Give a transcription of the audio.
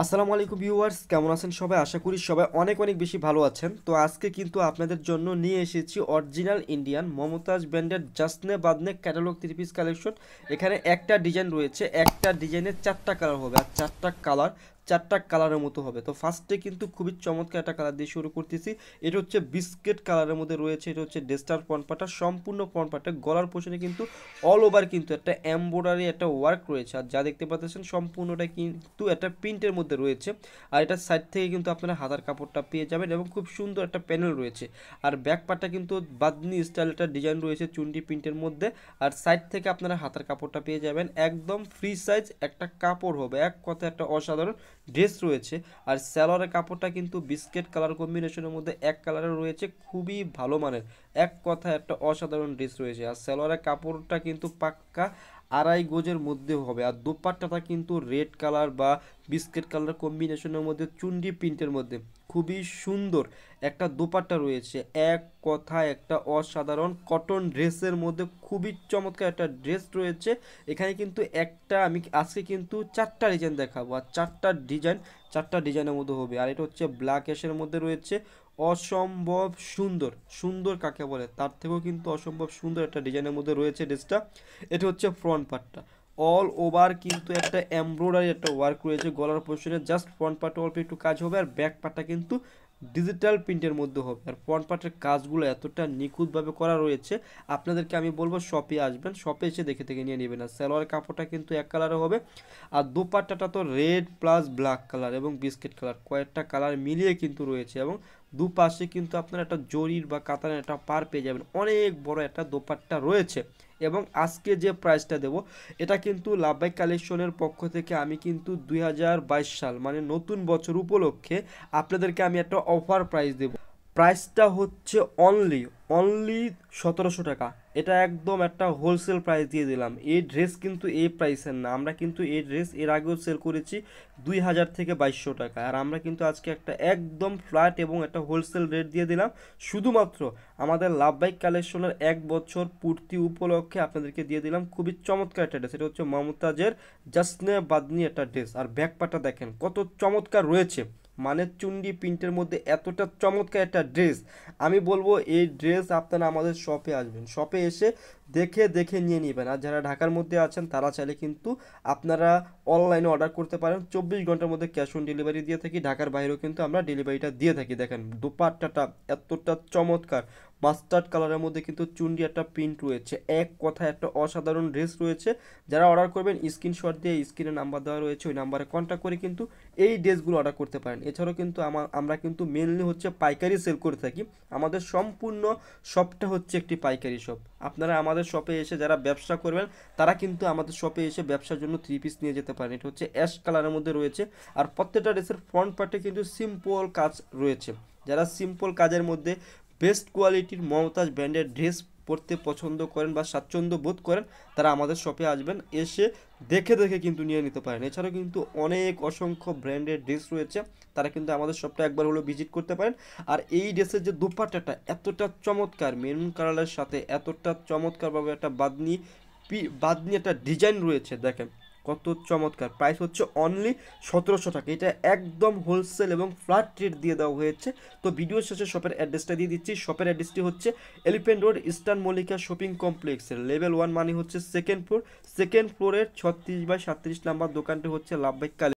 আসসালামু আলাইকুম ভিউয়ার্স কেমন আছেন সবাই আশা করি সবাই অনেক অনেক বেশি ভালো আছেন তো আজকে কিন্তু আপনাদের জন্য নিয়ে এসেছি অরিজিনাল ইন্ডিয়ান মমতাজ ব্র্যান্ডের জাসনে বাদনে ক্যাটালগ থ্রি পিস কালেকশন এখানে একটা ডিজাইন রয়েছে একটা ডিজাইনের চারটা কালার হবে আর চারটা কালার চারটা কালারের মতো হবে তো ফার্স্টে কিন্তু খুবই চমৎকার একটা কালার দিয়ে শুরু করতেছি এটা হচ্ছে বিস্কেট কালারের মধ্যে রয়েছে এটা হচ্ছে ডেস্টার পনপাটা সম্পূর্ণ পনপাটা গলার পোষণে কিন্তু অল ওভার কিন্তু একটা এম্ব্রয়ডারি একটা ওয়ার্ক রয়েছে আর যা দেখতে পাচ্ছেন সম্পূর্ণটা কিন্তু একটা প্রিন্টের মধ্যে রয়েছে আর এটা সাইড থেকে কিন্তু আপনারা হাতার কাপড়টা পেয়ে যাবেন এবং খুব সুন্দর একটা প্যানেল রয়েছে আর ব্যাক পাটটা কিন্তু বাদনি স্টাইল একটা ডিজাইন রয়েছে চুন্ডি প্রিন্টের মধ্যে আর সাইড থেকে আপনারা হাতার কাপড়টা পেয়ে যাবেন একদম ফ্রি সাইজ একটা কাপড় হবে এক কথা একটা অসাধারণ ড্রেস রয়েছে আর স্যালোয়ারের কাপড়টা কিন্তু বিস্কেট কালার কম্বিনেশনের মধ্যে এক কালারের রয়েছে খুবই ভালো মানের এক কথা একটা অসাধারণ ড্রেস রয়েছে আর স্যালোয়ারের কাপড়টা কিন্তু পাক্কা আড়াই গোজের মধ্যে হবে আর দোপাট্টাটা কিন্তু রেড কালার বা বিস্কেট কালার কম্বিনেশনের মধ্যে চুন্ডি প্রিন্টের মধ্যে খুবই সুন্দর একটা দোপাট্টা রয়েছে এক কথা একটা অসাধারণ কটন ড্রেসের মধ্যে খুবই চমৎকার একটা ড্রেস রয়েছে এখানে কিন্তু একটা আমি আজকে কিন্তু চারটা ডিজাইন দেখাবো আর চারটা ডিজাইন চারটা ডিজাইনের মধ্যে হবে আর এটা হচ্ছে ব্ল্যাক এসের মধ্যে রয়েছে অসম্ভব সুন্দর সুন্দর কাকে বলে তার থেকেও কিন্তু অসম্ভব সুন্দর একটা ডিজাইনের মধ্যে রয়েছে ড্রেসটা এটা হচ্ছে ফ্রন্ট পার্টটা অল ওভার কিন্তু একটা এমব্রয়ডারি একটা ওয়ার্ক রয়েছে গলার পোর্শনে জাস্ট ফ্রন্ট পার্টে অল্প একটু কাজ হবে আর ব্যাক পার্টটা কিন্তু ডিজিটাল প্রিন্টের মধ্যে হবে আর ফ্রন্ট পার্টের কাজগুলো এতটা নিখুঁতভাবে করা রয়েছে আপনাদেরকে আমি বলবো শপে আসবেন শপে এসে দেখে থেকে নিয়ে নেবেন আর সালোয়ার কাপড়টা কিন্তু এক কালারে হবে আর দুপাট্টাটা তো রেড প্লাস ব্ল্যাক কালার এবং বিস্কিট কালার কয়েকটা কালার মিলিয়ে কিন্তু রয়েছে এবং দুপাশে কিন্তু আপনার একটা জরির বা কাতানের একটা পার পেয়ে যাবেন অনেক বড় একটা দোপাট্টা রয়েছে এবং আজকে যে প্রাইসটা দেব এটা কিন্তু লাভবাই কালেকশনের পক্ষ থেকে আমি কিন্তু দুই সাল মানে নতুন বছর উপলক্ষে আপনাদেরকে আমি একটা অফার প্রাইস দেবো প্রাইসটা হচ্ছে অনলি অনলি সতেরোশো টাকা এটা একদম একটা হোলসেল প্রাইস দিয়ে দিলাম এই ড্রেস কিন্তু এই প্রাইসের না আমরা কিন্তু এই ড্রেস এর আগেও সেল করেছি দুই হাজার থেকে বাইশশো টাকা আর আমরা কিন্তু আজকে একটা একদম ফ্ল্যাট এবং একটা হোলসেল রেট দিয়ে দিলাম শুধুমাত্র আমাদের লাভ বাইক কালেকশনের এক বছর পূর্তি উপলক্ষে আপনাদেরকে দিয়ে দিলাম খুবই চমৎকার একটা ড্রেস এটা হচ্ছে মমতাজের জাসনে বাদনি একটা ড্রেস আর ব্যাকপাটা দেখেন কত চমৎকার রয়েছে মানে চুন্ডি প্রিন্টের মধ্যে এতটা চমৎকার একটা ড্রেস আমি বলবো এই ড্রেস আপনারা আমাদের শপে আসবেন শপে এসে দেখে দেখে নিয়ে নেবেন আর যারা ঢাকার মধ্যে আছেন তারা চাইলে কিন্তু আপনারা অনলাইনে অর্ডার করতে পারেন চব্বিশ ঘন্টার মধ্যে ক্যাশ অন ডেলিভারি দিয়ে থাকি ঢাকার বাইরেও কিন্তু আমরা ডেলিভারিটা দিয়ে থাকি দেখেন দুপাট্টাটা এতটা চমৎকার মাস্টার্ড কালারের মধ্যে কিন্তু চুন্ডি একটা প্রিন্ট রয়েছে এক কথায় একটা অসাধারণ ড্রেস রয়েছে যারা অর্ডার করবেন স্ক্রিনশট দিয়ে স্ক্রিনে নাম্বার দেওয়া রয়েছে ওই নাম্বারে কন্ট্যাক্ট করে কিন্তু এই ড্রেসগুলো অর্ডার করতে পারেন এছাড়াও কিন্তু আমরা কিন্তু মেনলি হচ্ছে পাইকারি সেল করে থাকি আমাদের সম্পূর্ণ শপটা হচ্ছে একটি পাইকারি শপ আপনারা আমাদের শপে এসে যারা ব্যবসা করবেন তারা কিন্তু আমাদের শপে এসে ব্যবসার জন্য থ্রি পিস নিয়ে যেতে পারেন এটা হচ্ছে অ্যাশ কালারের মধ্যে রয়েছে আর প্রত্যেকটা ড্রেসের ফ্রন্ট পার্টে কিন্তু সিম্পল কাজ রয়েছে যারা সিম্পল কাজের মধ্যে বেস্ট কোয়ালিটির মমতাজ ব্র্যান্ডের ড্রেস পরতে পছন্দ করেন বা স্বাচ্ছন্দ্য বোধ করেন তারা আমাদের শপে আসবেন এসে দেখে দেখে কিন্তু নিয়ে নিতে পারেন এছাড়াও কিন্তু অনেক অসংখ্য ব্র্যান্ডের ড্রেস রয়েছে তারা কিন্তু আমাদের শপটা একবার হলো ভিজিট করতে পারেন আর এই ড্রেসের যে দুপাট্টাটা এতটা চমৎকার মেরুন কালারের সাথে এতটা চমৎকারভাবে একটা বাদনি বাদনি একটা ডিজাইন রয়েছে দেখেন কত চমৎকার প্রাইস হচ্ছে অনলি সতেরোশো টাকা এটা একদম হোলসেল এবং ফ্ল্যাট রেট দিয়ে দেওয়া হয়েছে তো ভিডিও শেষে শপের অ্যাড্রেসটা দিয়ে দিচ্ছি শপের অ্যাড্রেসটি হচ্ছে Elephant Road Eastern Mallika shopping কমপ্লেক্সের লেভেল ওয়ান মানে হচ্ছে সেকেন্ড ফ্লোর সেকেন্ড ফ্লোরের ছত্রিশ বাই সাতত্রিশ নাম্বার দোকানটি হচ্ছে লাভবাই